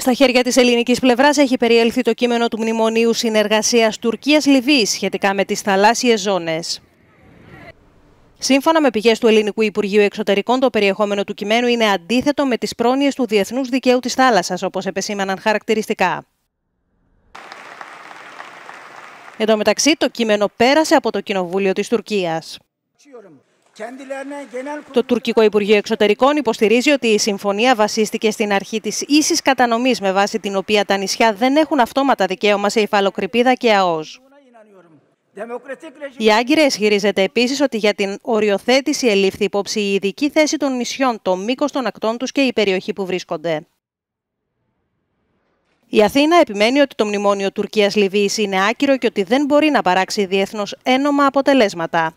Στα χέρια της ελληνικής πλευράς έχει περιέλθει το κείμενο του Μνημονίου Συνεργασίας Τουρκία-Λιβύη σχετικά με τις θαλάσσιες ζώνες. Σύμφωνα με πηγές του Ελληνικού Υπουργείου Εξωτερικών, το περιεχόμενο του κειμένου είναι αντίθετο με τις πρόνοιες του διεθνούς δικαίου της θάλασσας, όπως επεσήμαναν χαρακτηριστικά. Εν τω μεταξύ, το κείμενο πέρασε από το Κοινοβούλιο της Τουρκίας. Το τουρκικό Υπουργείο Εξωτερικών υποστηρίζει ότι η συμφωνία βασίστηκε στην αρχή της ίσης κατανομής με βάση την οποία τα νησιά δεν έχουν αυτόματα δικαίωμα σε υφαλοκρηπίδα και ΑΟΣ. Η Άγκυρα ισχυρίζεται επίσης ότι για την οριοθέτηση ελήφθη υπόψη η ειδική θέση των νησιών, το μήκος των ακτών τους και η περιοχή που βρίσκονται. Η Αθήνα επιμένει ότι το μνημόνιο Τουρκία-Λιβύη είναι άκυρο και ότι δεν μπορεί να παράξει διεθνώς ένομα αποτελέσματα.